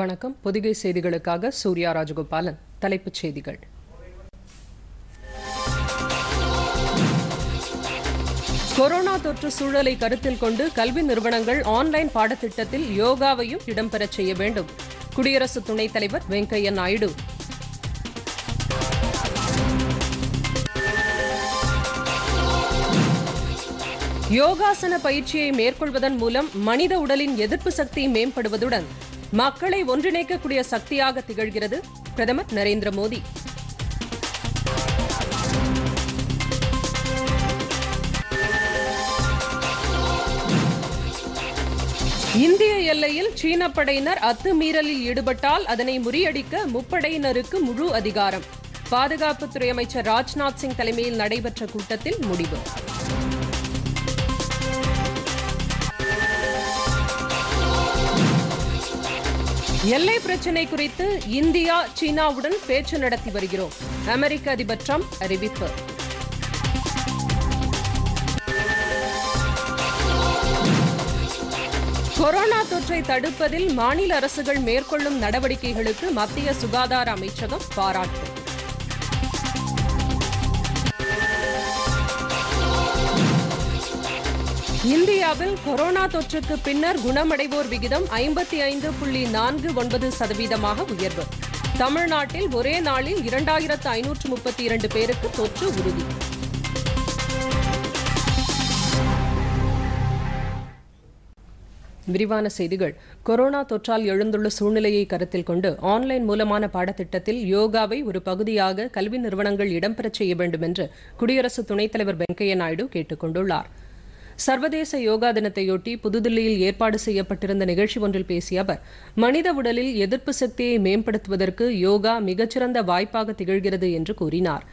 வணக்கம் பொதிகை செய்திகளுக்காக சூர்யா ராஜகோபாலன் தலைப்புச் செய்திகள் கொரோனா தொற்று சூழலை கருத்தில் கொண்டு கல்வி நிறுவனங்கள் ஆன்லைன் பாடத்திட்டத்தில் யோகாவையும் இடம்பெறச் செய்ய வேண்டும் குடியரசு துணைத் தலைவர் வெங்கையா நாயுடு யோகாசன பயிற்சியை மேற்கொள்வதன் மூலம் மனித உடலின் எதிர்ப்பு சக்தி மேம்படுவதுடன் மக்களை ஒன்றிணைக்கக்கூடிய சக்தியாக திகழ்கிறது பிரதமர் நரேந்திர மோடி இந்திய எல்லையில் சீன படையினர் அத்துமீறலில் ஈடுபட்டால் அதனை முறியடிக்க முப்படையினருக்கு முழு அதிகாரம் பாதுகாப்புத்துறை அமைச்சர் ராஜ்நாத் சிங் தலைமையில் நடைபெற்ற கூட்டத்தில் முடிவு எல்லை பிரச்சினை குறித்து இந்தியா சீனாவுடன் பேச்சு நடத்தி வருகிறோம் அமெரிக்க அதிபர் டிரம்ப் அறிவிப்பு கொரோனா தொற்றை தடுப்பதில் மாநில அரசுகள் மேற்கொள்ளும் நடவடிக்கைகளுக்கு மத்திய சுகாதார அமைச்சகம் பாராட்டு இந்தியாவில் கொரோனா தொற்றுக்கு பின்னர் குணமடைவோர் விகிதம் ஐம்பத்தி ஐந்து புள்ளி நான்கு ஒன்பது சதவீதமாக உயர்வு தமிழ்நாட்டில் ஒரே நாளில் இரண்டாயிரத்து ஐநூற்று முப்பத்தி இரண்டு பேருக்கு தொற்று உறுதி விரிவான செய்திகள் கொரோனா தொற்றால் எழுந்துள்ள சூழ்நிலையை கருத்தில் கொண்டு ஆன்லைன் மூலமான பாடத்திட்டத்தில் யோகாவை ஒரு பகுதியாக கல்வி நிறுவனங்கள் இடம்பெறச் செய்ய வேண்டும் என்று குடியரசு துணைத் தலைவர் வெங்கையா நாயுடு கேட்டுக் கொண்டுள்ளாா் சர்வதேச யோகா தினத்தையொட்டி புதுதில்லியில் ஏற்பாடு செய்யப்பட்டிருந்த நிகழ்ச்சி ஒன்றில் பேசிய அவர் மனித உடலில் எதிர்ப்பு சக்தியை மேம்படுத்துவதற்கு யோகா மிகச்சிறந்த வாய்ப்பாக திகழ்கிறது என்று கூறினார்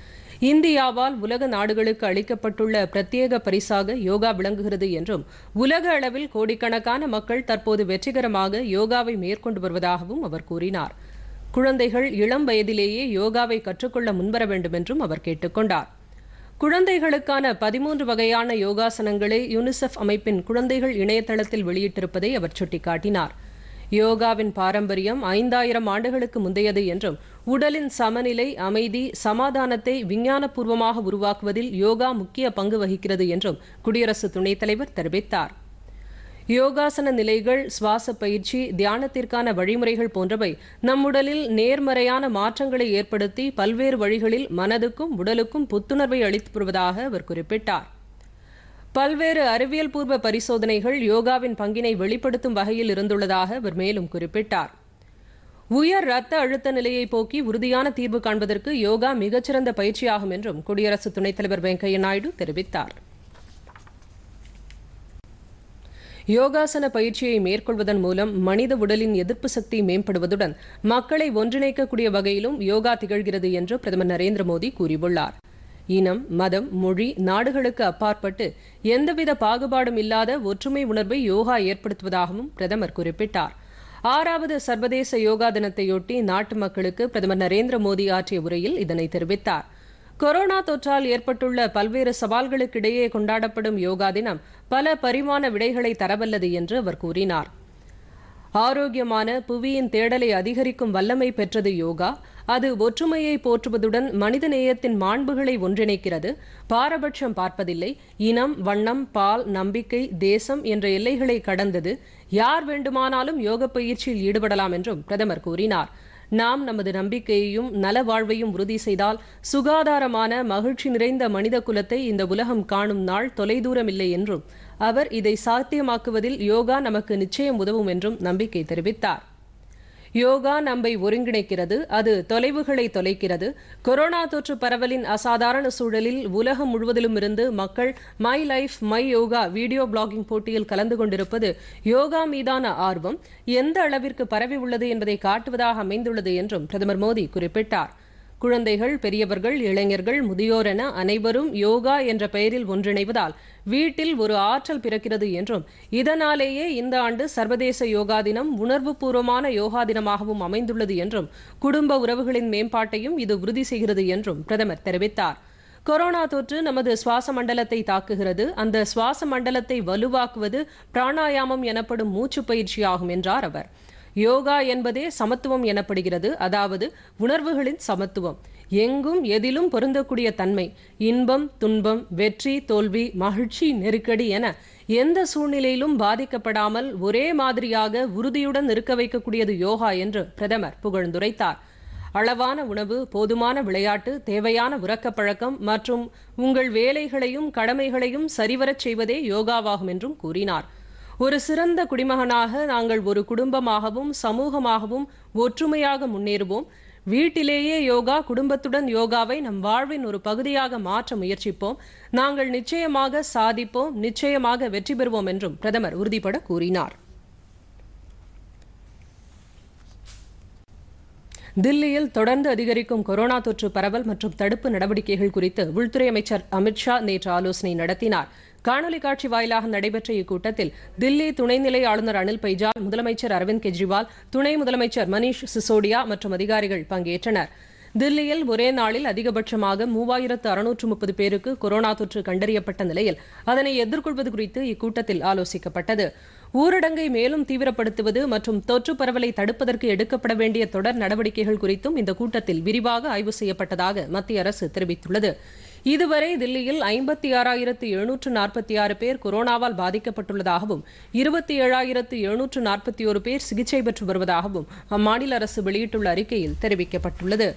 இந்தியாவால் உலக நாடுகளுக்கு அளிக்கப்பட்டுள்ள பிரத்யேக பரிசாக யோகா விளங்குகிறது என்றும் உலக அளவில் கோடிக்கணக்கான மக்கள் தற்போது வெற்றிகரமாக யோகாவை மேற்கொண்டு வருவதாகவும் அவர் கூறினார் குழந்தைகள் இளம் வயதிலேயே யோகாவை கற்றுக்கொள்ள முன்வர வேண்டும் என்றும் அவர் கேட்டுக்கொண்டார் குழந்தைகளுக்கான பதிமூன்று வகையான யோகாசனங்களை யூனிசெஃப் அமைப்பின் குழந்தைகள் இணையதளத்தில் வெளியிட்டிருப்பதை அவர் சுட்டிக்காட்டினார் யோகாவின் பாரம்பரியம் ஐந்தாயிரம் ஆண்டுகளுக்கு முந்தையது என்றும் உடலின் சமநிலை அமைதி சமாதானத்தை விஞ்ஞானபூர்வமாக உருவாக்குவதில் யோகா முக்கிய பங்கு வகிக்கிறது என்றும் குடியரசு துணைத் தலைவர் தெரிவித்தார் யோகாசன நிலைகள் சுவாச பயிற்சி தியானத்திற்கான வழிமுறைகள் போன்றவை நம் உடலில் நேர்மறையான மாற்றங்களை ஏற்படுத்தி பல்வேறு வழிகளில் மனதுக்கும் உடலுக்கும் புத்துணர்வை அளித்து வருவதாக அவர் குறிப்பிட்டார் பல்வேறு அறிவியல் பூர்வ பரிசோதனைகள் யோகாவின் பங்கினை வெளிப்படுத்தும் வகையில் இருந்துள்ளதாக அவர் மேலும் குறிப்பிட்டார் உயர் ரத்த அழுத்த நிலையை போக்கி உறுதியான தீர்வு காண்பதற்கு யோகா மிகச்சிறந்த பயிற்சியாகும் என்றும் குடியரசு துணைத் தலைவர் வெங்கையா நாயுடு தெரிவித்தார் யோகாசன பயிற்சியை மேற்கொள்வதன் மூலம் மனித உடலின் எதிர்ப்பு சக்தி மேம்படுவதுடன் மக்களை ஒன்றிணைக்கக்கூடிய வகையிலும் யோகா திகழ்கிறது என்று பிரதமர் நரேந்திர மோடி கூறியுள்ளார் இனம் மதம் மொழி நாடுகளுக்கு அப்பாற்பட்டு எந்தவித பாகுபாடும் இல்லாத ஒற்றுமை உணர்வை யோகா ஏற்படுத்துவதாகவும் பிரதமர் குறிப்பிட்டார் ஆறாவது சர்வதேச யோகா தினத்தையொட்டி நாட்டு மக்களுக்கு பிரதமர் நரேந்திர மோடி ஆற்றிய உரையில் இதனை தெரிவித்தார் கொரோனா தொற்றால் ஏற்பட்டுள்ள பல்வேறு சவால்களுக்கு இடையே கொண்டாடப்படும் யோகா தினம் பல பரிமாண விடைகளை தரவல்லது என்று அவர் கூறினார் ஆரோக்கியமான புவியின் தேடலை அதிகரிக்கும் வல்லமை பெற்றது யோகா அது ஒற்றுமையை போற்றுவதுடன் மனித நேயத்தின் மாண்புகளை ஒன்றிணைக்கிறது பாரபட்சம் பார்ப்பதில்லை இனம் வண்ணம் பால் நம்பிக்கை தேசம் என்ற எல்லைகளை கடந்தது யார் வேண்டுமானாலும் யோக பயிற்சியில் ஈடுபடலாம் என்றும் பிரதமர் கூறினார் நாம் நமது நம்பிக்கையையும் நல வாழ்வையும் உறுதி செய்தால் சுகாதாரமான மகிழ்ச்சி நிறைந்த மனித குலத்தை இந்த உலகம் காணும் நாள் தொலைதூரம் இல்லை என்றும் அவர் இதை சாத்தியமாக்குவதில் யோகா நமக்கு நிச்சயம் உதவும் என்றும் நம்பிக்கை தெரிவித்தார் யோகா நம்மை ஒருங்கிணைக்கிறது அது தொலைவுகளை தொலைக்கிறது கொரோனா தொற்று பரவலின் அசாதாரண சூழலில் உலகம் முழுவதிலும் இருந்து மக்கள் my life my yoga video blogging போட்டியில் கலந்து கொண்டிருப்பது யோகா மீதான ஆர்வம் எந்த அளவிற்கு பரவி உள்ளது என்பதை காட்டுவதாக அமைந்துள்ளது என்றும் பிரதமர் மோடி குறிப்பிட்டார் குழந்தைகள் பெரியவர்கள் இளைஞர்கள் முதியோர் என அனைவரும் யோகா என்ற பெயரில் ஒன்றிணைவதால் வீட்டில் ஒரு ஆற்றல் பிறக்கிறது என்றும் இதனாலேயே இந்த ஆண்டு சர்வதேச யோகா தினம் உணர்வுபூர்வமான யோகா தினமாகவும் அமைந்துள்ளது என்றும் குடும்ப உறவுகளின் மேம்பாட்டையும் இது உறுதி செய்கிறது என்றும் பிரதமர் தெரிவித்தார் கொரோனா தொற்று நமது சுவாச மண்டலத்தை தாக்குகிறது அந்த சுவாச மண்டலத்தை வலுவாக்குவது பிராணாயாமம் எனப்படும் மூச்சு பயிற்சியாகும் என்றார் அவர் யோகா என்பதே சமத்துவம் எனப்படுகிறது அதாவது உணர்வுகளின் சமத்துவம் எங்கும் எதிலும் பொருந்தக்கூடிய தன்மை இன்பம் துன்பம் வெற்றி தோல்வி மகிழ்ச்சி நெருக்கடி என எந்த சூழ்நிலையிலும் பாதிக்கப்படாமல் ஒரே மாதிரியாக உறுதியுடன் இருக்க வைக்கக்கூடியது யோகா என்று பிரதமர் புகழ்ந்துரைத்தார் அளவான உணவு போதுமான விளையாட்டு தேவையான உறக்கப்பழக்கம் மற்றும் உங்கள் வேலைகளையும் கடமைகளையும் சரிவரச் செய்வதே யோகாவாகும் என்றும் கூறினார் ஒரு சிறந்த குடிமகனாக நாங்கள் ஒரு குடும்பமாகவும் சமூகமாகவும் ஒற்றுமையாக முன்னேறுவோம் வீட்டிலேயே யோகா குடும்பத்துடன் யோகாவை நம் வாழ்வின் ஒரு பகுதியாக மாற்ற முயற்சிப்போம் நாங்கள் நிச்சயமாக சாதிப்போம் நிச்சயமாக வெற்றி பெறுவோம் என்றும் பிரதமர் உறுதிபட கூறினார் தில்லியில் தொடர்ந்து அதிகரிக்கும் கொரோனா தொற்று பரவல் மற்றும் தடுப்பு நடவடிக்கைகள் குறித்து உள்துறை அமைச்சர் அமித்ஷா நேற்று ஆலோசனை நடத்தினார் காணொலி காட்சி வாயிலாக நடைபெற்ற இக்கூட்டத்தில் தில்லி துணைநிலை ஆளுநர் அனில் பைஜால் முதலமைச்சர் அரவிந்த் கெஜ்ரிவால் துணை முதலமைச்சர் மணிஷ் சிசோடியா மற்றும் அதிகாரிகள் பங்கேற்றனர் தில்லியில் ஒரே நாளில் அதிகபட்சமாக மூவாயிரத்து அறுநூற்று முப்பது பேருக்கு கொரோனா தொற்று கண்டறியப்பட்ட நிலையில் அதனை எதிர்கொள்வது குறித்து இக்கூட்டத்தில் ஆலோசிக்கப்பட்டது ஊரடங்கை மேலும் தீவிரப்படுத்துவது மற்றும் தொற்று பரவலை தடுப்பதற்கு எடுக்கப்பட வேண்டிய தொடர் நடவடிக்கைகள் குறித்தும் இந்த கூட்டத்தில் விரிவாக ஆய்வு செய்யப்பட்டதாக மத்திய அரசு தெரிவித்துள்ளது இதுவரை தில்லியில் ஐம்பத்தி ஆறாயிரத்து எழுநூற்று நாற்பத்தி ஆறு பேர் கொரோனாவால் பாதிக்கப்பட்டுள்ளதாகவும் இருபத்தி ஏழாயிரத்து எழுநூற்று நாற்பத்தி ஒரு பேர் சிகிச்சை பெற்று வருவதாகவும் அம்மாநில அரசு வெளியிட்டுள்ள அறிக்கையில் தெரிவிக்கப்பட்டுள்ளது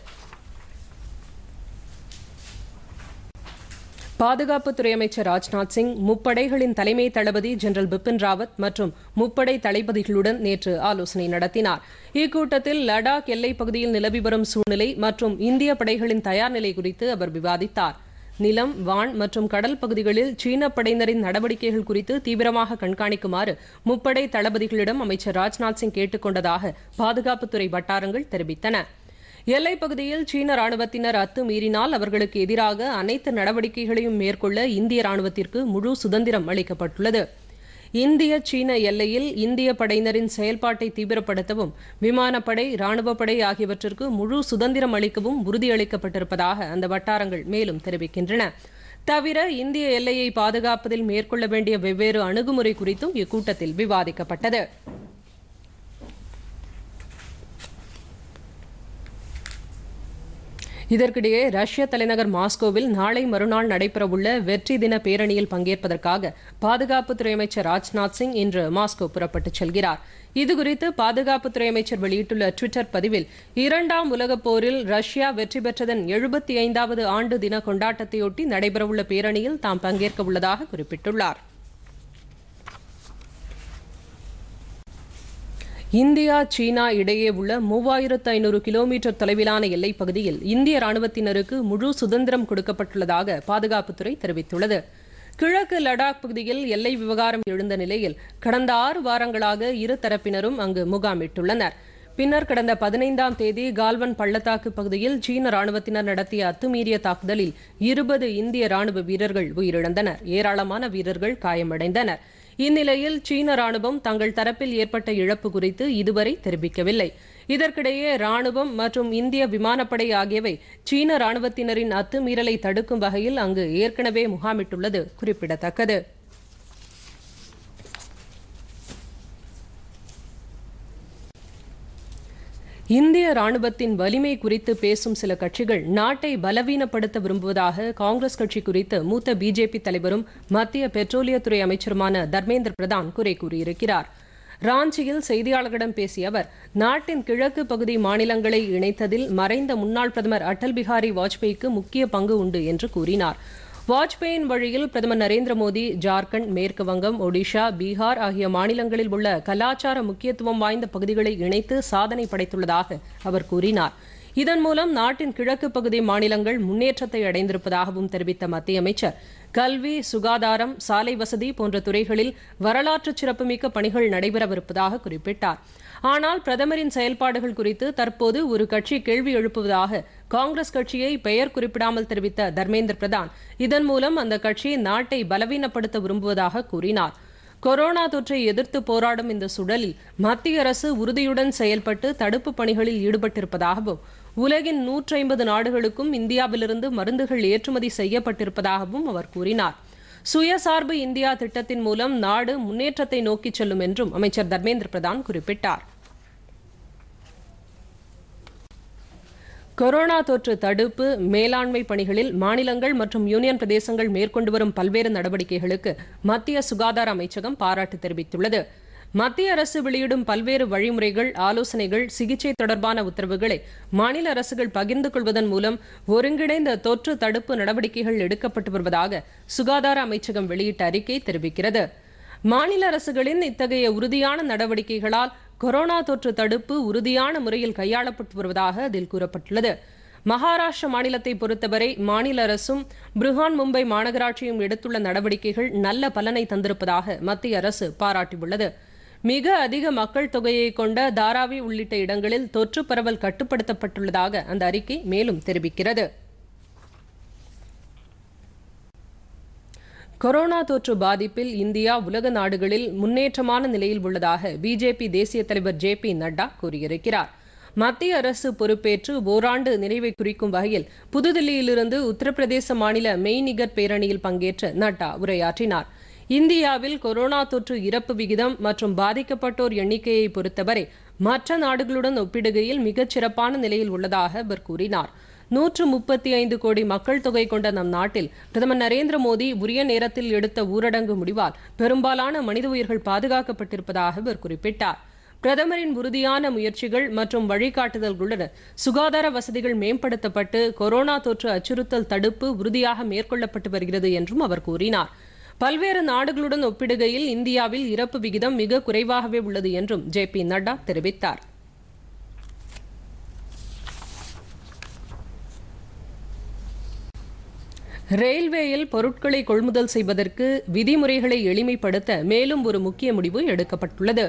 பாதுகாப்புத்துறை அமைச்சர் ராஜ்நாத் சிங் முப்படைகளின் தலைமை தளபதி ஜெனரல் பிபின் ராவத் மற்றும் முப்படை தளபதிகளுடன் நேற்று ஆலோசனை நடத்தினார் இக்கூட்டத்தில் லடாக் எல்லைப் பகுதியில் நிலவி வரும் சூழ்நிலை மற்றும் இந்திய படைகளின் தயார் நிலை குறித்து அவர் விவாதித்தார் நிலம் வான் மற்றும் கடல் பகுதிகளில் சீன படையினரின் நடவடிக்கைகள் குறித்து தீவிரமாக கண்காணிக்குமாறு முப்படை தளபதிகளிடம் அமைச்சர் ராஜ்நாத் சிங் கேட்டுக் கொண்டதாக பாதுகாப்புத்துறை வட்டாரங்கள் தெரிவித்தன எல்லைப் பகுதியில் சீன ராணுவத்தினர் அத்துமீறினால் அவர்களுக்கு எதிராக அனைத்து நடவடிக்கைகளையும் மேற்கொள்ள இந்திய ராணுவத்திற்கு முழு சுதந்திரம் அளிக்கப்பட்டுள்ளது இந்திய சீன எல்லையில் இந்திய படையினரின் செயல்பாட்டை தீவிரப்படுத்தவும் விமானப்படை ராணுவப்படை ஆகியவற்றிற்கு முழு சுதந்திரம் அளிக்கவும் உறுதியளிக்கப்பட்டிருப்பதாக அந்த வட்டாரங்கள் மேலும் தெரிவிக்கின்றன தவிர இந்திய எல்லையை பாதுகாப்பதில் மேற்கொள்ள வேண்டிய வெவ்வேறு அணுகுமுறை குறித்தும் இக்கூட்டத்தில் விவாதிக்கப்பட்டது இதற்கிடையே ரஷ்ய தலைநகர் மாஸ்கோவில் நாளை மறுநாள் நடைபெறவுள்ள வெற்றி தின பேரணியில் பங்கேற்பதற்காக பாதுகாப்புத்துறை அமைச்சர் ராஜ்நாத் சிங் இன்று மாஸ்கோ புறப்பட்டுச் செல்கிறார் இதுகுறித்து பாதுகாப்புத்துறை அமைச்சர் வெளியிட்டுள்ள டுவிட்டர் பதிவில் இரண்டாம் உலகப் போரில் ரஷ்யா வெற்றி பெற்றதன் எழுபத்தி ஐந்தாவது ஆண்டு தின கொண்டாட்டத்தையொட்டி நடைபெறவுள்ள பேரணியில் தாம் பங்கேற்க உள்ளதாக குறிப்பிட்டுள்ளாா் இந்தியா சீனா இடையே உள்ள மூவாயிரத்து ஐநூறு கிலோமீட்டர் தொலைவிலான எல்லைப் பகுதியில் இந்திய ராணுவத்தினருக்கு முழு சுதந்திரம் கொடுக்கப்பட்டுள்ளதாக பாதுகாப்புத்துறை தெரிவித்துள்ளது கிழக்கு லடாக் பகுதியில் எல்லை விவகாரம் எழுந்த நிலையில் கடந்த ஆறு வாரங்களாக இரு தரப்பினரும் அங்கு முகாமிட்டுள்ளனர் பின்னர் கடந்த பதினைந்தாம் தேதி கால்வன் பள்ளத்தாக்கு பகுதியில் சீன ராணுவத்தினர் நடத்திய அத்துமீறிய தாக்குதலில் இருபது இந்திய ராணுவ வீரர்கள் உயிரிழந்தனர் ஏராளமான வீரர்கள் காயமடைந்தனர் இந்நிலையில் சீன ராணுவம் தங்கள் தரப்பில் ஏற்பட்ட இழப்பு குறித்து இதுவரை தெரிவிக்கவில்லை இதற்கிடையே ராணுவம் மற்றும் இந்திய விமானப்படை ஆகியவை சீன ராணுவத்தினரின் அத்துமீறலை தடுக்கும் வகையில் அங்கு ஏற்கனவே முகாமிட்டுள்ளது குறிப்பிடத்தக்கது இந்திய ராணுவத்தின் வலிமை குறித்து பேசும் சில கட்சிகள் நாட்டை பலவீனப்படுத்த விரும்புவதாக காங்கிரஸ் கட்சி குறித்து மூத்த பிஜேபி தலைவரும் மத்திய பெட்ரோலியத்துறை அமைச்சருமான தர்மேந்திர பிரதான் குறை கூறியிருக்கிறார் ராஞ்சியில் செய்தியாளர்களிடம் பேசிய அவர் நாட்டின் கிழக்கு பகுதி மாநிலங்களை இணைத்ததில் மறைந்த முன்னாள் பிரதமர் அடல் பிஹாரி வாஜ்பேயிக்கு முக்கிய பங்கு உண்டு என்று கூறினார் வாஜ்பேயின் வழியில் பிரதமர் நரேந்திர மோடி ஜார்க்கண்ட் மேற்கு வங்கம் ஒடிஷா பீகார் ஆகிய மாநிலங்களில் உள்ள கலாச்சார முக்கியத்துவம் வாய்ந்த பகுதிகளை இணைத்து சாதனை படைத்துள்ளதாக அவர் கூறினார் இதன் மூலம் நாட்டின் கிழக்கு பகுதி மாநிலங்கள் முன்னேற்றத்தை அடைந்திருப்பதாகவும் தெரிவித்த மத்திய அமைச்சர் கல்வி சுகாதாரம் சாலை வசதி போன்ற துறைகளில் வரலாற்று சிறப்புமிக்க பணிகள் நடைபெறவிருப்பதாக குறிப்பிட்டார் ஆனால் பிரதமரின் செயல்பாடுகள் குறித்து தற்போது ஒரு கட்சி கேள்வி எழுப்புவதாக காங்கிரஸ் கட்சியை பெயர் குறிப்பிடாமல் தெரிவித்த தர்மேந்திர பிரதான் இதன் மூலம் அந்த கட்சி நாட்டை பலவீனப்படுத்த விரும்புவதாக கூறினார் கொரோனா தொற்றை எதிர்த்து போராடும் இந்த சுழலில் மத்திய அரசு உறுதியுடன் செயல்பட்டு தடுப்பு பணிகளில் ஈடுபட்டிருப்பதாகவும் உலகின் நூற்றி ஐம்பது நாடுகளுக்கும் இந்தியாவிலிருந்து மருந்துகள் ஏற்றுமதி செய்யப்பட்டிருப்பதாகவும் அவர் கூறினார் சுயசார்பு இந்தியா திட்டத்தின் மூலம் நாடு முன்னேற்றத்தை நோக்கி செல்லும் என்றும் அமைச்சர் தர்மேந்திர பிரதான் குறிப்பிட்டார் கொரோனா தொற்று தடுப்பு மேலாண்மை பணிகளில் மாநிலங்கள் மற்றும் யூனியன் பிரதேசங்கள் மேற்கொண்டு வரும் பல்வேறு நடவடிக்கைகளுக்கு மத்திய சுகாதார அமைச்சகம் பாராட்டு தெரிவித்துள்ளது மத்திய அரசு வெளியிடும் பல்வேறு வழிமுறைகள் ஆலோசனைகள் சிகிச்சை தொடர்பான உத்தரவுகளை மாநில அரசுகள் பகிர்ந்து கொள்வதன் மூலம் ஒருங்கிணைந்த தொற்று தடுப்பு நடவடிக்கைகள் எடுக்கப்பட்டு வருவதாக சுகாதார அமைச்சகம் வெளியிட்ட அறிக்கை தெரிவிக்கிறது மாநில அரசுகளின் இத்தகைய உறுதியான நடவடிக்கைகளால் கொரோனா தொற்று தடுப்பு உறுதியான முறையில் கையாளப்பட்டு வருவதாக அதில் கூறப்பட்டுள்ளது மகாராஷ்டிர மாநிலத்தை பொறுத்தவரை மாநில அரசும் புருஹான் மும்பை மாநகராட்சியும் எடுத்துள்ள நடவடிக்கைகள் நல்ல பலனை தந்திருப்பதாக மத்திய அரசு பாராட்டியுள்ளது மிக அதிக மக்கள் தொகையை கொண்ட தாராவி உள்ளிட்ட இடங்களில் தொற்று பரவல் கட்டுப்படுத்தப்பட்டுள்ளதாக அந்த அறிக்கை மேலும் தெரிவிக்கிறது கொரோனா தொற்று பாதிப்பில் இந்தியா உலக நாடுகளில் முன்னேற்றமான நிலையில் உள்ளதாக பிஜேபி தேசிய தலைவர் ஜே பி நட்டா கூறியிருக்கிறார் மத்திய அரசு பொறுப்பேற்று ஓராண்டு நிறைவை குறிக்கும் வகையில் புதுதில்லியிலிருந்து உத்தரப்பிரதேச மாநில மெய்நிகர் பேரணியில் பங்கேற்று நட்டா உரையாற்றினார் இந்தியாவில் கொரோனா தொற்று இறப்பு விகிதம் மற்றும் பாதிக்கப்பட்டோர் எண்ணிக்கையை பொறுத்தவரை மற்ற நாடுகளுடன் ஒப்பிடுகையில் மிகச் சிறப்பான நிலையில் உள்ளதாக அவர் கூறினார் நூற்று முப்பத்தி ஐந்து கோடி மக்கள் தொகை கொண்ட நம் நாட்டில் பிரதமர் நரேந்திர மோடி உரிய நேரத்தில் எடுத்த ஊரடங்கு முடிவால் பெரும்பாலான மனித உயிர்கள் பாதுகாக்கப்பட்டிருப்பதாக அவர் குறிப்பிட்டார் பிரதமரின் உறுதியான முயற்சிகள் மற்றும் வழிகாட்டுதல்களுடன் சுகாதார வசதிகள் மேம்படுத்தப்பட்டு கொரோனா தொற்று அச்சுறுத்தல் தடுப்பு உறுதியாக மேற்கொள்ளப்பட்டு வருகிறது என்றும் அவர் கூறினார் பல்வேறு நாடுகளுடன் ஒப்பிடுகையில் இந்தியாவில் இறப்பு விகிதம் மிக குறைவாகவே உள்ளது என்றும் ஜே பி நட்டா தெரிவித்தார் ரயில்வேயில் பொருட்களை கொள்முதல் செய்வதற்கு விதிமுறைகளை எளிமைப்படுத்த மேலும் ஒரு முக்கிய முடிவு எடுக்கப்பட்டுள்ளது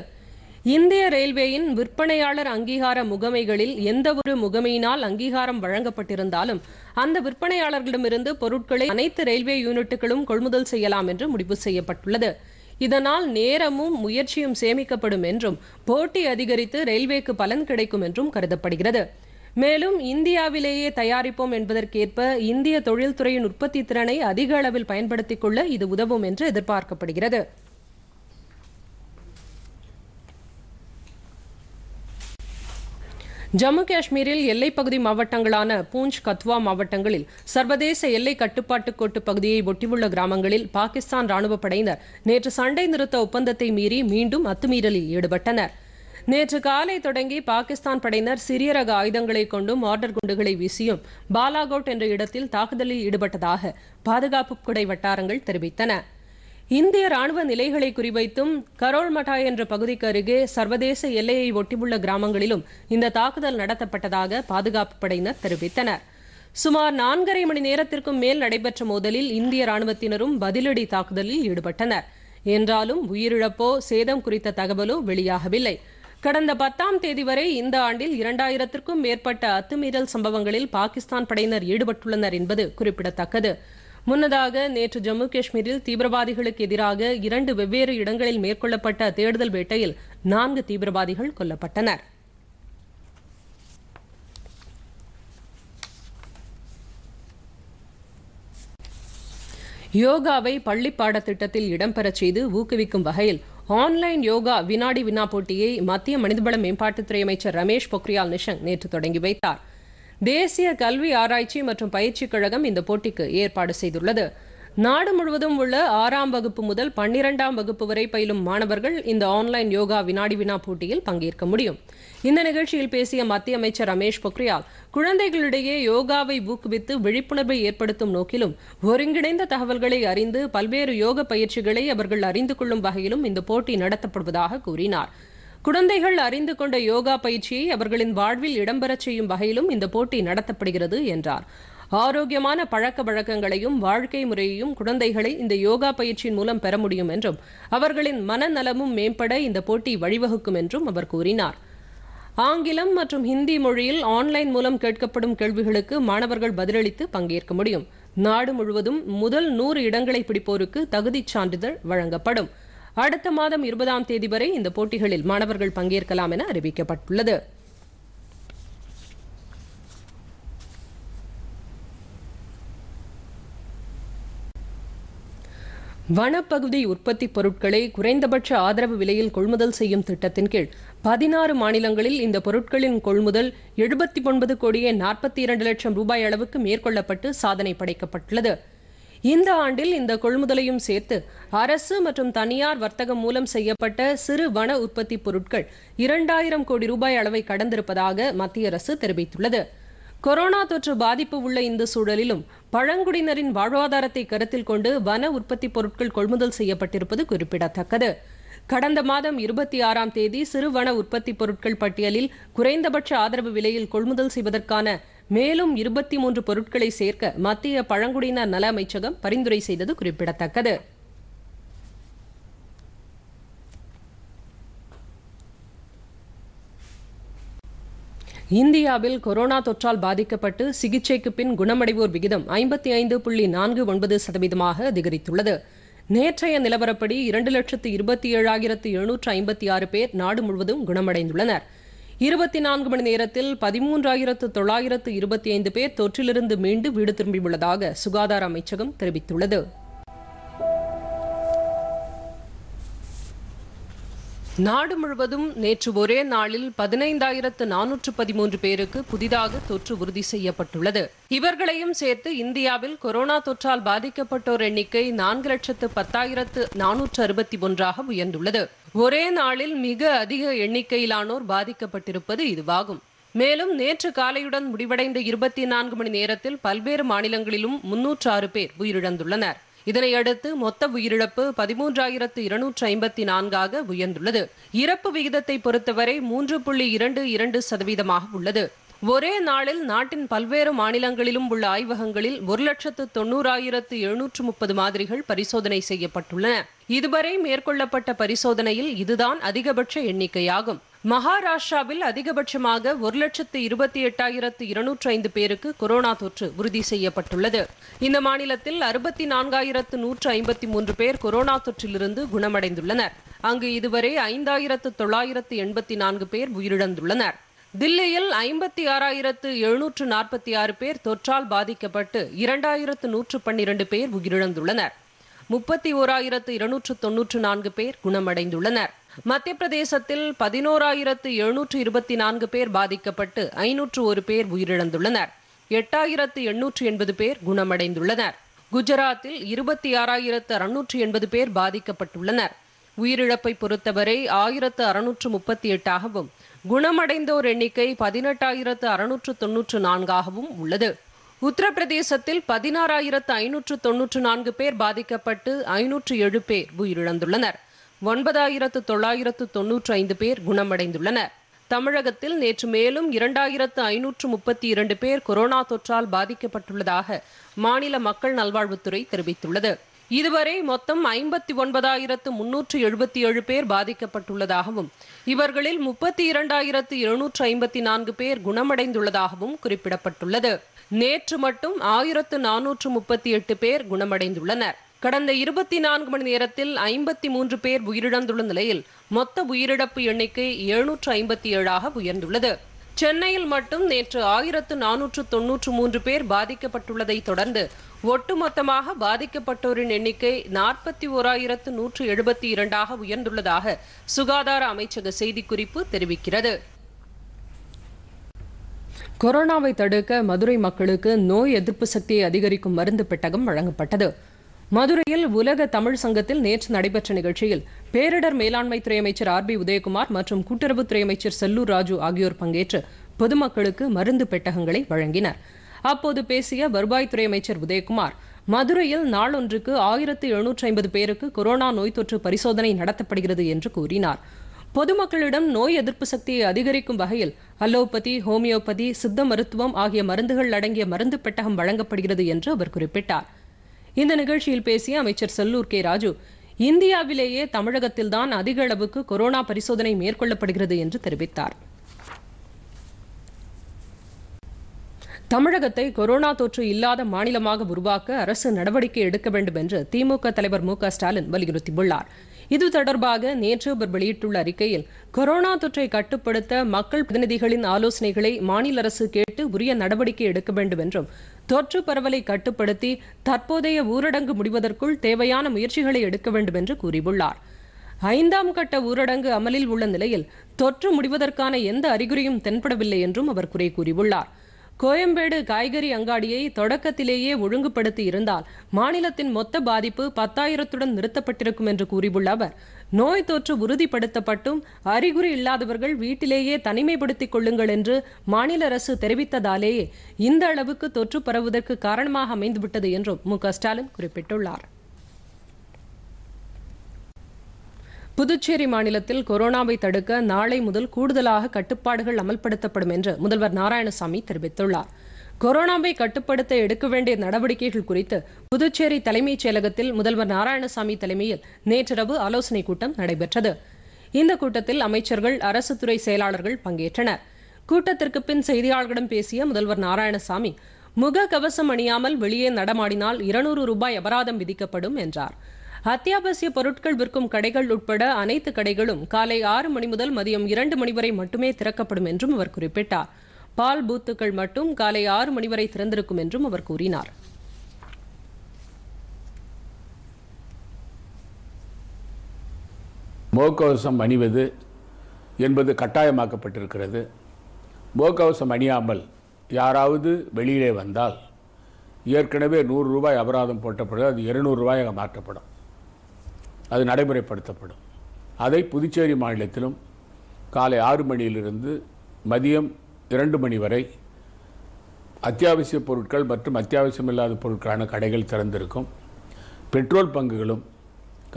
இந்திய ரயில்வேயின் விற்பனையாளர் அங்கீகார முகமைகளில் எந்த ஒரு முகமையினால் அங்கீகாரம் வழங்கப்பட்டிருந்தாலும் அந்த விற்பனையாளர்களிடமிருந்து பொருட்களை அனைத்து ரயில்வே யூனிட்டுகளும் கொள்முதல் செய்யலாம் என்று முடிவு செய்யப்பட்டுள்ளது இதனால் நேரமும் முயற்சியும் சேமிக்கப்படும் என்றும் போட்டி அதிகரித்து ரயில்வேக்கு பலன் கிடைக்கும் என்றும் கருதப்படுகிறது மேலும் இந்தியாவிலேயே தயாரிப்போம் என்பதற்கேற்ப இந்திய தொழில்துறையின் உற்பத்தி திறனை அதிக அளவில் பயன்படுத்திக் கொள்ள இது உதவும் என்று எதிர்பார்க்கப்படுகிறது ஜம்மு காஷ்மீரில் எல்லைப்பகுதி மாவட்டங்களான பூஞ்ச் கத்வா மாவட்டங்களில் சர்வதேச எல்லை கட்டுப்பாட்டு கோட்டு பகுதியை ஒட்டியுள்ள கிராமங்களில் பாகிஸ்தான் ராணுவப் படையினர் நேற்று சண்டை நிறுத்த ஒப்பந்தத்தை மீறி மீண்டும் அத்துமீறலில் ஈடுபட்டனர் நேற்று காலை தொடங்கி பாகிஸ்தான் படையினர் சிறிய ரக ஆயுதங்களை கொண்டும் ஆர்டர் குண்டுகளை வீசியும் பாலாகோட் என்ற இடத்தில் தாக்குதலில் ஈடுபட்டதாக பாதுகாப்பு குடை வட்டாரங்கள் தெரிவித்தன இந்திய ராணுவ நிலைகளை குறிவைத்தும் கரோல் மட்டா என்ற பகுதிக்கு அருகே சர்வதேச எல்லையை ஒட்டியுள்ள கிராமங்களிலும் இந்த தாக்குதல் நடத்தப்பட்டதாக பாதுகாப்பு படையினர் தெரிவித்தனர் சுமார் நான்கரை மணி நேரத்திற்கும் மேல் நடைபெற்ற மோதலில் இந்திய ராணுவத்தினரும் பதிலடி தாக்குதலில் ஈடுபட்டனர் என்றாலும் உயிரிழப்போ சேதம் குறித்த தகவலோ வெளியாகவில்லை கடந்த பத்தாம் தேதி வரை இந்த ஆண்டில் இரண்டாயிரத்திற்கும் மேற்பட்ட அத்துமீறல் சம்பவங்களில் பாகிஸ்தான் படையினர் ஈடுபட்டுள்ளனர் என்பது குறிப்பிடத்தக்கது முன்னதாக நேற்று ஜம்மு காஷ்மீரில் தீவிரவாதிகளுக்கு எதிராக இரண்டு வெவ்வேறு இடங்களில் மேற்கொள்ளப்பட்ட தேடுதல் வேட்டையில் நான்கு தீவிரவாதிகள் கொல்லப்பட்டனர் யோகாவை பள்ளி பாடத்திட்டத்தில் இடம்பெறச் செய்து ஊக்குவிக்கும் வகையில் ஆன்லைன் யோகா வினாடி வினா போட்டியை மத்திய மனிதவள மேம்பாட்டுத்துறை அமைச்சர் ரமேஷ் பொக்ரியால் நிஷங்க் நேற்று தொடங்கி வைத்தாா் தேசிய கல்வி ஆராய்ச்சி மற்றும் பயிற்சி கழகம் இந்த போட்டிக்கு ஏற்பாடு செய்துள்ளது நாடு முழுவதும் உள்ள ஆறாம் வகுப்பு முதல் பன்னிரெண்டாம் வகுப்பு வரை பயிலும் மாணவர்கள் இந்த ஆன்லைன் யோகா வினாடி வினா போட்டியில் பங்கேற்க முடியும் இந்த நிகழ்ச்சியில் பேசிய மத்திய அமைச்சர் ரமேஷ் பொக்ரியால் குழந்தைகளிடையே யோகாவை ஊக்குவித்து விழிப்புணர்வை ஏற்படுத்தும் நோக்கிலும் ஒருங்கிணைந்த தகவல்களை அறிந்து பல்வேறு யோக பயிற்சிகளை அவர்கள் அறிந்து கொள்ளும் வகையிலும் இந்த போட்டி நடத்தப்படுவதாக கூறினார் குழந்தைகள் அறிந்து கொண்ட யோகா பயிற்சியை அவர்களின் வாழ்வில் இடம்பெறச் செய்யும் வகையிலும் இந்த போட்டி நடத்தப்படுகிறது என்றார் ஆரோக்கியமான பழக்க வழக்கங்களையும் வாழ்க்கை முறையையும் குழந்தைகளை இந்த யோகா பயிற்சியின் மூலம் பெற முடியும் என்றும் அவர்களின் மனநலமும் மேம்பட இந்த போட்டி வழிவகுக்கும் என்றும் அவர் கூறினார் ஆங்கிலம் மற்றும் ஹிந்தி மொழியில் ஆன்லைன் மூலம் கேட்கப்படும் கேள்விகளுக்கு மாணவர்கள் பதிலளித்து பங்கேற்க முடியும் நாடு முழுவதும் முதல் நூறு இடங்களை பிடிப்போருக்கு தகுதிச் சான்றிதழ் வழங்கப்படும் அடுத்த மாதம் இருபதாம் தேதி வரை இந்த போட்டிகளில் மாணவர்கள் பங்கேற்கலாம் என அறிவிக்கப்பட்டுள்ளது வனப்பகுதி உற்பத்தி பொருட்களை குறைந்தபட்ச ஆதரவு விலையில் கொள்முதல் செய்யும் திட்டத்தின் கீழ் பதினாறு மாநிலங்களில் இந்த பொருட்களின் கொள்முதல் எழுபத்தி ஒன்பது கோடியே நாற்பத்தி இரண்டு லட்சம் ரூபாய் அளவுக்கு மேற்கொள்ளப்பட்டு சாதனை படைக்கப்பட்டுள்ளது இந்த ஆண்டில் இந்த கொள்முதலையும் சேர்த்து அரசு மற்றும் தனியார் வர்த்தகம் மூலம் செய்யப்பட்ட சிறு வன உற்பத்தி பொருட்கள் இரண்டாயிரம் கோடி ரூபாய் அளவை கடந்திருப்பதாக மத்திய அரசு தெரிவித்துள்ளது கொரோனா தொற்று பாதிப்பு உள்ள இந்த சூழலிலும் பழங்குடியினரின் வாழ்வாதாரத்தை கருத்தில் கொண்டு வன உற்பத்தி பொருட்கள் கொள்முதல் செய்யப்பட்டிருப்பது குறிப்பிடத்தக்கது கடந்த மாதம் இருபத்தி ஆறாம் தேதி சிறுவன உற்பத்தி பொருட்கள் பட்டியலில் குறைந்தபட்ச ஆதரவு விலையில் கொள்முதல் செய்வதற்கான மேலும் இருபத்தி மூன்று பொருட்களை சேர்க்க மத்திய பழங்குடியினர் நல அமைச்சகம் பரிந்துரை செய்தது குறிப்பிடத்தக்கது இந்தியாவில் கொரோனா தொற்றால் பாதிக்கப்பட்டு சிகிச்சைக்கு பின் குணமடைவோர் விகிதம் ஐம்பத்தி ஐந்து புள்ளி நான்கு ஒன்பது சதவீதமாக அதிகரித்துள்ளது நேற்றைய நிலவரப்படி இரண்டு லட்சத்து இருபத்தி ஏழாயிரத்து எழுநூற்று ஐம்பத்தி ஆறு பேர் நாடு முழுவதும் குணமடைந்துள்ளனர் இருபத்தி நான்கு மணி நேரத்தில் பதிமூன்றாயிரத்து தொள்ளாயிரத்து இருபத்தி ஐந்து பேர் தொற்றிலிருந்து மீண்டு வீடு திரும்பியுள்ளதாக சுகாதார அமைச்சகம் தெரிவித்துள்ளது நாடு முழுவதும் நேற்று ஒரே நாளில் பதினைந்தாயிரத்து நானூற்று பதிமூன்று பேருக்கு புதிதாக தொற்று உறுதி செய்யப்பட்டுள்ளது இவர்களையும் சேர்த்து இந்தியாவில் கொரோனா தொற்றால் பாதிக்கப்பட்டோர் எண்ணிக்கை நான்கு லட்சத்து பத்தாயிரத்து நானூற்று அறுபத்தி ஒன்றாக உயர்ந்துள்ளது ஒரே நாளில் மிக அதிக எண்ணிக்கையிலானோர் பாதிக்கப்பட்டிருப்பது இதுவாகும் மேலும் நேற்று காலையுடன் முடிவடைந்த இருபத்தி நான்கு மணி நேரத்தில் பல்வேறு மாநிலங்களிலும் முன்னூற்று ஆறு பேர் உயிரிழந்துள்ளனர் இதனையடுத்து மொத்த உயிரிழப்பு பதிமூன்றாயிரத்து இருநூற்று ஐம்பத்தி நான்காக உயர்ந்துள்ளது இறப்பு விகிதத்தை பொறுத்தவரை மூன்று புள்ளி இரண்டு இரண்டு சதவீதமாக உள்ளது ஒரே நாளில் நாட்டின் பல்வேறு மாநிலங்களிலும் உள்ள ஆய்வகங்களில் ஒரு லட்சத்து தொண்ணூறாயிரத்து எழுநூற்று முப்பது மாதிரிகள் பரிசோதனை செய்யப்பட்டுள்ளன இதுவரை மேற்கொள்ளப்பட்ட பரிசோதனையில் இதுதான் அதிகபட்ச எண்ணிக்கையாகும் மகாராஷ்டிராவில் அதிகபட்சமாக ஒரு லட்சத்து இருபத்தி எட்டாயிரத்து இருநூற்றி ஐந்து பேருக்கு கொரோனா தொற்று உறுதி செய்யப்பட்டுள்ளது இந்த மாநிலத்தில் அறுபத்தி நான்காயிரத்து நூற்று ஐம்பத்தி மூன்று பேர் கொரோனா தொற்றிலிருந்து குணமடைந்துள்ளனர் அங்கு இதுவரை ஐந்தாயிரத்து தொள்ளாயிரத்து எண்பத்தி நான்கு பேர் உயிரிழந்துள்ளனர் தில்லியில் ஐம்பத்தி ஆறாயிரத்து எழுநூற்று நாற்பத்தி ஆறு பேர் தொற்றால் பாதிக்கப்பட்டு இரண்டாயிரத்து நூற்று பன்னிரண்டு பேர் உயிரிழந்துள்ளனர் முப்பத்தி ஓராயிரத்து இருநூற்று தொன்னூற்று நான்கு பேர் குணமடைந்துள்ளனர் மத்திய பிரதேசத்தில் பதினோராயிரத்து எழுநூற்று இருபத்தி நான்கு பேர் பாதிக்கப்பட்டு ஐநூற்று ஒரு பேர் உயிரிழந்துள்ளனர் எட்டாயிரத்து எண்ணூற்று எண்பது பேர் குணமடைந்துள்ளனர் குஜராத்தில் இருபத்தி ஆறாயிரத்து அறுநூற்று எண்பது பேர் பாதிக்கப்பட்டுள்ளனர் உயிரிழப்பை பொறுத்தவரை ஆயிரத்து அறுநூற்று முப்பத்தி எட்டாகவும் குணமடைந்தோர் எண்ணிக்கை பதினெட்டாயிரத்து அறுநூற்று தொன்னூற்று நான்காகவும் உள்ளது உத்தரப்பிரதேசத்தில் பதினாறாயிரத்து ஐநூற்று தொன்னூற்று நான்கு பேர் பாதிக்கப்பட்டு ஐநூற்று ஏழு பேர் உயிரிழந்துள்ளனர் ஒன்பதாயிரத்து தொள்ளாயிரத்து தொன்னூற்று ஐந்து பேர் குணமடைந்துள்ளனர் தமிழகத்தில் நேற்று மேலும் இரண்டாயிரத்து ஐநூற்று முப்பத்தி இரண்டு பேர் கொரோனா தொற்றால் பாதிக்கப்பட்டுள்ளதாக மாநில மக்கள் நல்வாழ்வுத்துறை தெரிவித்துள்ளது இதுவரை மொத்தம் ஐம்பத்தி ஒன்பதாயிரத்து முன்னூற்று எழுபத்தி ஏழு பேர் பாதிக்கப்பட்டுள்ளதாகவும் இவர்களில் முப்பத்தி இரண்டாயிரத்து எழுநூற்று ஐம்பத்தி நான்கு பேர் குணமடைந்துள்ளதாகவும் குறிப்பிடப்பட்டுள்ளது நேற்று மட்டும் ஆயிரத்து நானூற்று முப்பத்தி எட்டு பேர் குணமடைந்துள்ளனர் கடந்த இருபத்தி நான்கு மணி நேரத்தில் ஐம்பத்தி மூன்று பேர் உயிரிழந்துள்ள நிலையில் மொத்த உயிரிழப்பு எண்ணிக்கை எழுநூற்று ஐம்பத்தி ஏழாக உயர்ந்துள்ளது சென்னையில் மட்டும் நேற்று ஆயிரத்து நானூற்று தொன்னூற்று மூன்று பேர் பாதிக்கப்பட்டுள்ளதை தொடர்ந்து ஒட்டுமொத்தமாக பாதிக்கப்பட்டோரின் எண்ணிக்கை நாற்பத்தி ஓராயிரத்து நூற்று எழுபத்தி இரண்டாக உயர்ந்துள்ளதாக சுகாதார அமைச்சக செய்திக்குறிப்பு தெரிவிக்கிறது கொரோனாவை தடுக்க மதுரை மக்களுக்கு நோய் எதிர்ப்பு சக்தியை அதிகரிக்கும் மருந்து பெட்டகம் வழங்கப்பட்டது மதுரையில் உலக தமிழ் சங்கத்தில் நேற்று நடைபெற்ற நிகழ்ச்சியில் பேரிடர் மேலாண்மை துறை அமைச்சர் ஆர் பி உதயகுமார் மற்றும் கூட்டுறவுத்துறை அமைச்சர் செல்லூர் ராஜு ஆகியோர் பங்கேற்று பொதுமக்களுக்கு மருந்து பெட்டகங்களை வழங்கினர் அப்போது பேசிய வருவாய்த்துறை அமைச்சர் உதயகுமார் மதுரையில் நாளொன்றுக்கு ஆயிரத்து எழுநூற்றி ஐம்பது பேருக்கு கொரோனா நோய் தொற்று பரிசோதனை நடத்தப்படுகிறது என்று கூறினார் பொதுமக்களிடம் நோய் எதிர்ப்பு சக்தியை அதிகரிக்கும் வகையில் அலோபதி ஹோமியோபதி சித்த மருத்துவம் ஆகிய மருந்துகள் அடங்கிய மருந்து பெட்டகம் வழங்கப்படுகிறது என்று அவர் குறிப்பிட்டார் இந்த நிகழ்ச்சியில் பேசிய அமைச்சர் செல்லூர் கே ராஜு இந்தியாவிலேயே தமிழகத்தில்தான் அதிக அளவுக்கு கொரோனா பரிசோதனை மேற்கொள்ளப்படுகிறது என்று தெரிவித்தார் தமிழகத்தை கொரோனா தொற்று இல்லாத மாநிலமாக உருவாக்க அரசு நடவடிக்கை எடுக்க வேண்டும் என்று திமுக தலைவர் மு க ஸ்டாலின் வலியுறுத்தியுள்ளார் இது தொடர்பாக நேற்று அவர் வெளியிட்டுள்ள அறிக்கையில் கொரோனா தொற்றை கட்டுப்படுத்த மக்கள் பிரதிநிதிகளின் ஆலோசனைகளை மாநில அரசு கேட்டு உரிய நடவடிக்கை எடுக்க வேண்டும் என்றும் தொற்று பரவலை கட்டுப்படுத்தி தற்போதைய ஊரடங்கு முடிவதற்குள் தேவையான முயற்சிகளை எடுக்க வேண்டும் என்று கூறியுள்ளார் ஐந்தாம் கட்ட ஊரடங்கு அமலில் உள்ள நிலையில் தொற்று முடிவதற்கான எந்த அறிகுறியும் தென்படவில்லை என்றும் அவர் குறை கூறியுள்ளார் கோயம்பேடு காய்கறி அங்காடியை தொடக்கத்திலேயே ஒழுங்குபடுத்தி இருந்தால் மாநிலத்தின் மொத்த பாதிப்பு பத்தாயிரத்துடன் நிறுத்தப்பட்டிருக்கும் என்று கூறியுள்ள அவர் நோய் தொற்று உறுதிப்படுத்தப்பட்டும் அறிகுறி இல்லாதவர்கள் வீட்டிலேயே தனிமைப்படுத்திக் கொள்ளுங்கள் என்று மாநில அரசு தெரிவித்ததாலேயே இந்த அளவுக்கு தொற்று பரவுவதற்கு காரணமாக அமைந்துவிட்டது என்றும் மு ஸ்டாலின் குறிப்பிட்டுள்ளார் புதுச்சேரி மாநிலத்தில் கொரோனாவை தடுக்க நாளை முதல் கூடுதலாக கட்டுப்பாடுகள் அமல்படுத்தப்படும் என்று முதல்வர் நாராயணசாமி தெரிவித்துள்ளார் கொரோனாவை கட்டுப்படுத்த எடுக்க வேண்டிய நடவடிக்கைகள் குறித்து புதுச்சேரி தலைமைச் செயலகத்தில் முதல்வர் நாராயணசாமி தலைமையில் நேற்றிரவு ஆலோசனைக் கூட்டம் நடைபெற்றது இந்த கூட்டத்தில் அமைச்சர்கள் அரசு துறை செயலாளர்கள் பங்கேற்றனர் கூட்டத்திற்கு பின் செய்தியாளர்களிடம் பேசிய முதல்வர் நாராயணசாமி முக கவசம் அணியாமல் வெளியே நடமாடினால் இருநூறு ரூபாய் அபராதம் விதிக்கப்படும் என்றாா் அத்தியாவசிய பொருட்கள் விற்கும் கடைகள் உட்பட அனைத்து கடைகளும் காலை ஆறு மணி முதல் மதியம் இரண்டு மணி வரை மட்டுமே திறக்கப்படும் என்றும் அவர் குறிப்பிட்டார் பால் பூத்துக்கள் மட்டும் காலை ஆறு மணி வரை திறந்திருக்கும் என்றும் அவர் கூறினார் முகக்கவசம் அணிவது என்பது கட்டாயமாக்கப்பட்டிருக்கிறது முகக்கவசம் அணியாமல் யாராவது வெளியிலே வந்தால் ஏற்கனவே நூறு ரூபாய் அபராதம் போட்டப்படுது அது இருநூறு ரூபாயாக மாற்றப்படும் அது நடைமுறைப்படுத்தப்படும் அதை புதுச்சேரி மாநிலத்திலும் காலை ஆறு மணியிலிருந்து மதியம் இரண்டு மணி வரை அத்தியாவசிய பொருட்கள் மற்றும் அத்தியாவசியமில்லாத பொருட்களான கடைகள் திறந்திருக்கும் பெட்ரோல் பங்குகளும்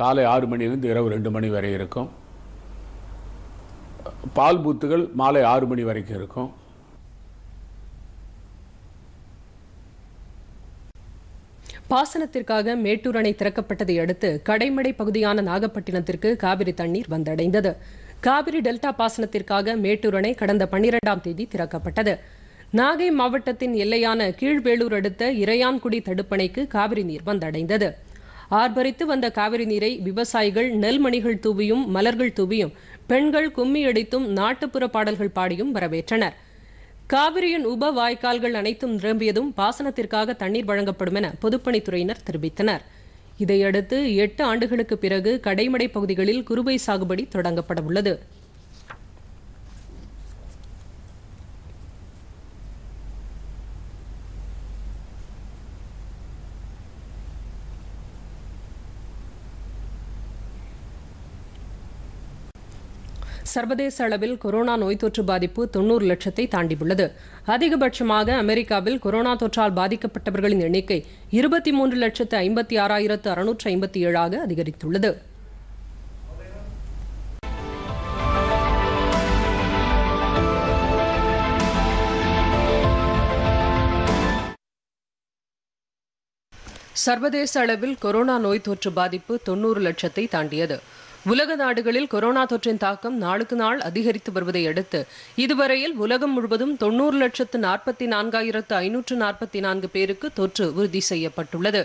காலை ஆறு மணியிலிருந்து இரவு ரெண்டு மணி வரை இருக்கும் பால் பூத்துகள் மாலை ஆறு மணி வரைக்கும் இருக்கும் பாசனத்திற்காக மேட்டூர் அணை திறக்கப்பட்டதை அடுத்து கடைமடை பகுதியான நாகப்பட்டினத்திற்கு காவிரி தண்ணீர் வந்தடைந்தது காவிரி டெல்டா பாசனத்திற்காக மேட்டூர் அணை கடந்த பன்னிரெண்டாம் தேதி திறக்கப்பட்டது நாகை மாவட்டத்தின் எல்லையான கீழ்வேளூர் அடுத்த இறையான்குடி தடுப்பணைக்கு காவிரி நீர் வந்தடைந்தது ஆர்ப்பரித்து வந்த காவிரி நீரை விவசாயிகள் நெல்மணிகள் தூவியும் மலர்கள் தூவியும் பெண்கள் கும்மி அடித்தும் நாட்டுப்புற பாடல்கள் பாடியும் வரவேற்றனர் காவிரியின் உப வாய்க்கால்கள் அனைத்தும் நிரம்பியதும் பாசனத்திற்காக தண்ணீர் வழங்கப்படும் என பொதுப்பணித்துறையினர் தெரிவித்தனர் இதையடுத்து எட்டு ஆண்டுகளுக்கு பிறகு கடைமடை பகுதிகளில் குறுவை சாகுபடி தொடங்கப்பட உள்ளது சர்வதேச அளவில் கொரோனா நோய் தொற்று பாதிப்பு தொன்னூறு லட்சத்தை தாண்டியுள்ளது அதிகபட்சமாக அமெரிக்காவில் கொரோனா தொற்றால் பாதிக்கப்பட்டவர்களின் எண்ணிக்கை இருபத்தி மூன்று லட்சத்து ஐம்பத்தி ஆறாயிரத்து அறுநூற்று ஐம்பத்தி ஏழாக அதிகரித்துள்ளது சர்வதேச அளவில் கொரோனா நோய் தொற்று பாதிப்பு தொன்னூறு லட்சத்தை தாண்டியது உலக நாடுகளில் கொரோனா தொற்றின் தாக்கம் நாளுக்கு நாள் அதிகரித்து வருவதை அடுத்து இதுவரையில் உலகம் முழுவதும் தொன்னூறு லட்சத்து நாற்பத்தி நான்காயிரத்து ஐநூற்று நாற்பத்தி நான்கு பேருக்கு தொற்று உறுதி செய்யப்பட்டுள்ளது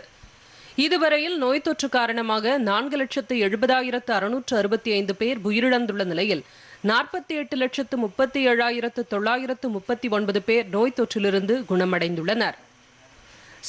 இதுவரையில் நோய் தொற்று காரணமாக நான்கு லட்சத்து எழுபதாயிரத்து அறுநூற்று அறுபத்தி ஐந்து பேர் உயிரிழந்துள்ள நிலையில் நாற்பத்தி எட்டு லட்சத்து முப்பத்தி ஏழாயிரத்து தொள்ளாயிரத்து முப்பத்தி ஒன்பது பேர் நோய் தொற்றிலிருந்து குணமடைந்துள்ளனர்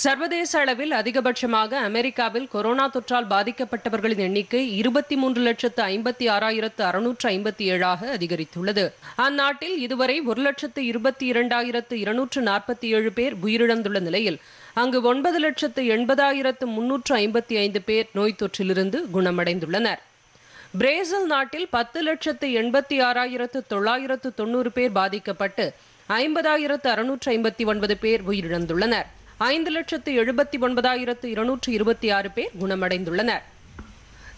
சர்வதேச அளவில் அதிகபட்சமாக அமெரிக்காவில் கொரோனா தொற்றால் பாதிக்கப்பட்டவர்களின் எண்ணிக்கை இருபத்தி மூன்று லட்சத்து ஐம்பத்தி ஆறாயிரத்து அறுநூற்று ஐம்பத்தி ஏழாக அதிகரித்துள்ளது அந்நாட்டில் இதுவரை ஒரு லட்சத்து இருபத்தி இரண்டாயிரத்து இருநூற்று நாற்பத்தி ஏழு பேர் உயிரிழந்துள்ள நிலையில் அங்கு ஒன்பது லட்சத்து எண்பதாயிரத்து முன்னூற்று ஐம்பத்தி ஐந்து பேர் நோய் தொற்றிலிருந்து குணமடைந்துள்ளனர் பிரேசில் நாட்டில் பத்து லட்சத்து எண்பத்தி ஆறாயிரத்து தொள்ளாயிரத்து தொண்ணூறு பேர் பாதிக்கப்பட்டு ஐம்பதாயிரத்து அறுநூற்று ஐம்பத்தி ஒன்பது பேர் உயிரிழந்துள்ளனர் ஐந்து லட்சத்து எழுபத்தி ஒன்பதாயிரத்து இருநூற்று இருபத்தி ஆறு பேர் குணமடைந்துள்ளனர்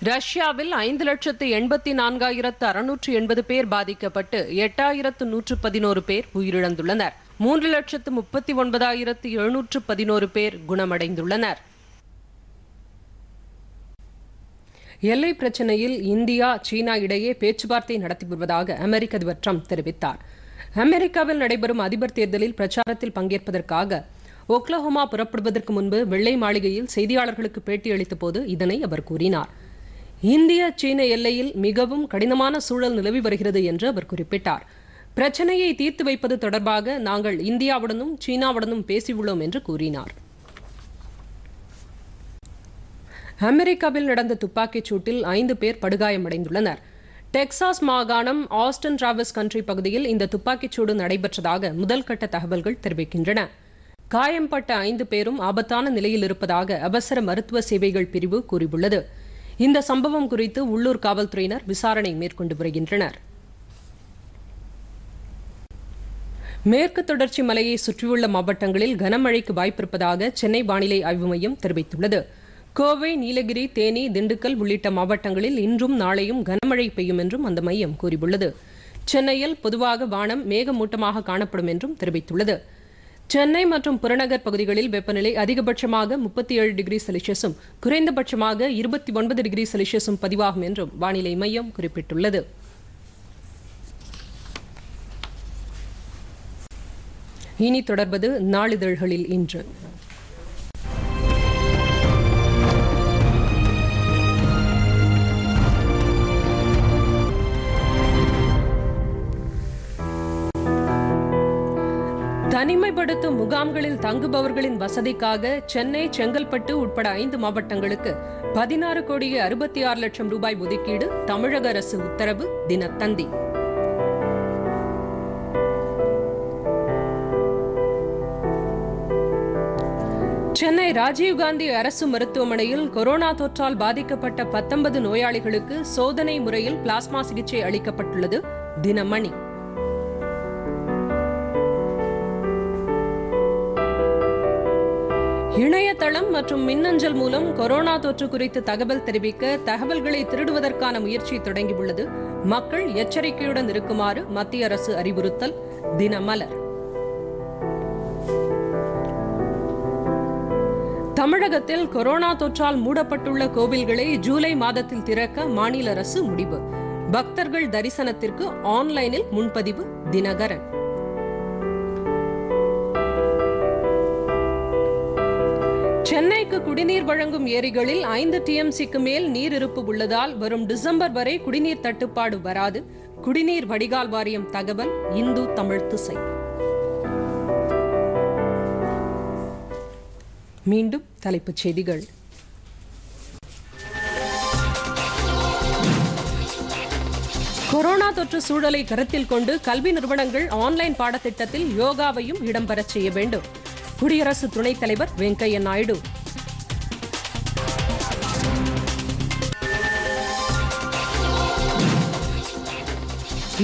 ரஷ்யாவில் ஐந்து லட்சத்து எண்பத்தி நான்காயிரத்து அறுநூற்று எண்பது பேர் பாதிக்கப்பட்டு எட்டாயிரத்து நூற்று பதினோரு பேர் உயிரிழந்துள்ளனர் மூன்று லட்சத்து முப்பத்தி ஒன்பதாயிரத்து எழுநூற்று பதினோரு பேர் குணமடைந்துள்ளனர் எல்லை பிரச்சினையில் இந்தியா சீனா இடையே பேச்சுவார்த்தை நடத்தி வருவதாக அமெரிக்க அதிபர் ட்ரம்ப் தெரிவித்தார் அமெரிக்காவில் நடைபெறும் அதிபர் தேர்தலில் பிரச்சாரத்தில் பங்கேற்பதற்காக ஒக்லஹோமா புறப்படுவதற்கு முன்பு வெள்ளை மாளிகையில் செய்தியாளர்களுக்கு பேட்டியளித்த போது இதனை அவர் கூறினார் இந்திய சீன எல்லையில் மிகவும் கடினமான சூழல் நிலவி வருகிறது என்று அவர் குறிப்பிட்டார் பிரச்சனையை தீர்த்து வைப்பது தொடர்பாக நாங்கள் இந்தியாவுடனும் சீனாவுடனும் பேசியுள்ளோம் என்று கூறினார் அமெரிக்காவில் நடந்த துப்பாக்கிச் சூட்டில் ஐந்து பேர் படுகாயமடைந்துள்ளனர் டெக்சாஸ் மாகாணம் ஆஸ்டன் டிராவிஸ் கண்ட்ரி பகுதியில் இந்த துப்பாக்கிச்சூடு நடைபெற்றதாக முதல் கட்ட தகவல்கள் தெரிவிக்கின்றன காயம்பட்ட ஐந்து பேரும் ஆபத்தான நிலையில் இருப்பதாக அவசர மருத்துவ சேவைகள் பிரிவு கூறியுள்ளது இந்த சம்பவம் குறித்து உள்ளூர் காவல்துறையினர் விசாரணை மேற்கொண்டு வருகின்றனர் மேற்கு தொடர்ச்சி மலையை சுற்றியுள்ள மாவட்டங்களில் கனமழைக்கு வாய்ப்பிருப்பதாக சென்னை வானிலை ஆய்வு மையம் தெரிவித்துள்ளது கோவை நீலகிரி தேனி திண்டுக்கல் உள்ளிட்ட மாவட்டங்களில் இன்றும் நாளையும் கனமழை பெய்யும் என்றும் அந்த மையம் கூறியுள்ளது சென்னையில் பொதுவாக வானம் மேகமூட்டமாக காணப்படும் என்றும் தெரிவித்துள்ளது சென்னை மற்றும் புறநகர் பகுதிகளில் வெப்பநிலை அதிகபட்சமாக முப்பத்தி ஏழு டிகிரி செல்சியஸும் குறைந்தபட்சமாக இருபத்தி ஒன்பது டிகிரி செல்சியஸும் பதிவாகும் என்றும் வானிலை மையம் குறிப்பிட்டுள்ளது இனி தொடர்வது நாளிதழ்களில் இன்று தனிமைப்படுத்தும் முகாம்களில் தங்குபவர்களின் வசதிக்காக சென்னை செங்கல்பட்டு உட்பட ஐந்து மாவட்டங்களுக்கு பதினாறு கோடியே அறுபத்தி ஆறு லட்சம் ரூபாய் ஒதுக்கீடு தமிழக அரசு உத்தரவு தினத்தந்தி சென்னை ராஜீவ்காந்தி அரசு மருத்துவமனையில் கொரோனா தொற்றால் பாதிக்கப்பட்ட பத்தொன்பது நோயாளிகளுக்கு சோதனை முறையில் பிளாஸ்மா சிகிச்சை அளிக்கப்பட்டுள்ளது தினமணி இணையதளம் மற்றும் மின்னஞ்சல் மூலம் கொரோனா தொற்று குறித்து தகவல் தெரிவிக்க தகவல்களை திருடுவதற்கான முயற்சி தொடங்கியுள்ளது மக்கள் எச்சரிக்கையுடன் இருக்குமாறு மத்திய அரசு அறிவுறுத்தல் தினமலர் தமிழகத்தில் கொரோனா தொற்றால் மூடப்பட்டுள்ள கோவில்களை ஜூலை மாதத்தில் திறக்க மாநில அரசு முடிவு பக்தர்கள் தரிசனத்திற்கு ஆன்லைனில் முன்பதிவு தினகரன் சென்னைக்கு குடிநீர் வழங்கும் ஏரிகளில் ஐந்து டிஎம்சிக்கு மேல் நீர் இருப்பு உள்ளதால் வரும் டிசம்பர் வரை குடிநீர் தட்டுப்பாடு வராது குடிநீர் வடிகால் வாரியம் தகவல் இந்து தமிழ் திசை மீண்டும் தலைப்புச் செய்திகள் கொரோனா தொற்று சூழலை கருத்தில் கொண்டு கல்வி நிறுவனங்கள் ஆன்லைன் பாடத்திட்டத்தில் யோகாவையும் இடம்பெறச் செய்ய வேண்டும் குடியரசு துணைத் தலைவர் வெங்கையா நாயுடு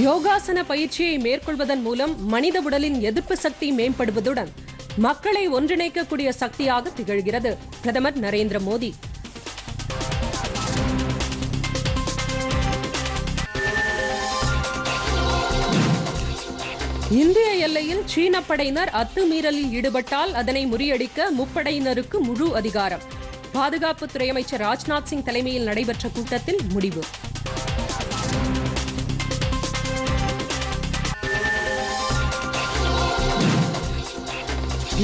யோகாசன பயிற்சியை மேற்கொள்வதன் மூலம் மனித உடலின் எதிர்ப்பு சக்தி மேம்படுவதுடன் மக்களை ஒன்றிணைக்கக்கூடிய சக்தியாக திகழ்கிறது பிரதமர் நரேந்திர மோடி இந்திய எல்லையில் சீன படையினர் அத்துமீறலில் ஈடுபட்டால் அதனை முறியடிக்க முப்படையினருக்கு முழு அதிகாரம் பாதுகாப்புத்துறை அமைச்சர் ராஜ்நாத் சிங் தலைமையில் நடைபெற்ற கூட்டத்தில் முடிவு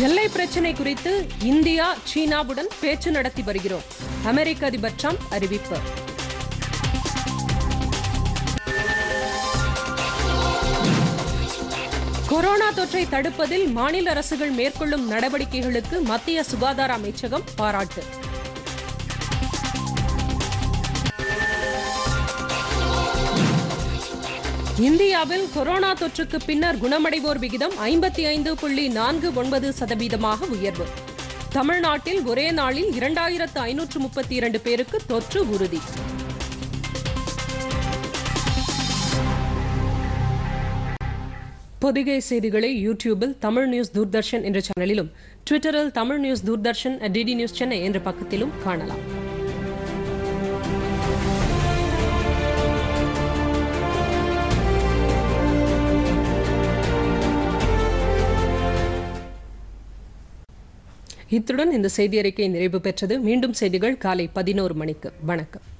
எல்லை பிரச்சினை குறித்து இந்தியா சீனாவுடன் பேச்சு நடத்தி வருகிறோம் அமெரிக்க அதிபர் ட்ரம்ப் அறிவிப்பு கொரோனா தொற்றை தடுப்பதில் மாநில அரசுகள் மேற்கொள்ளும் நடவடிக்கைகளுக்கு மத்திய சுகாதார அமைச்சகம் பாராட்டு இந்தியாவில் கொரோனா தொற்றுக்கு பின்னர் குணமடைவோர் விகிதம் ஐம்பத்தி ஐந்து புள்ளி நான்கு ஒன்பது சதவீதமாக உயர்வு தமிழ்நாட்டில் ஒரே நாளில் இரண்டாயிரத்து ஐநூற்று முப்பத்தி இரண்டு பேருக்கு தொற்று உறுதி பொதிகை செய்திகளை யூடியூபில் தமிழ் நியூஸ் தூர்தர்ஷன் என்ற சேனலிலும் ட்விட்டரில் Tamil news Doordarshan DD news Chennai என்ற பக்கத்திலும் காணலாம் இத்துடன் இந்த நிறைவு பெற்றது மீண்டும் செய்திகள் காலை பதினோரு மணிக்கு வணக்கம்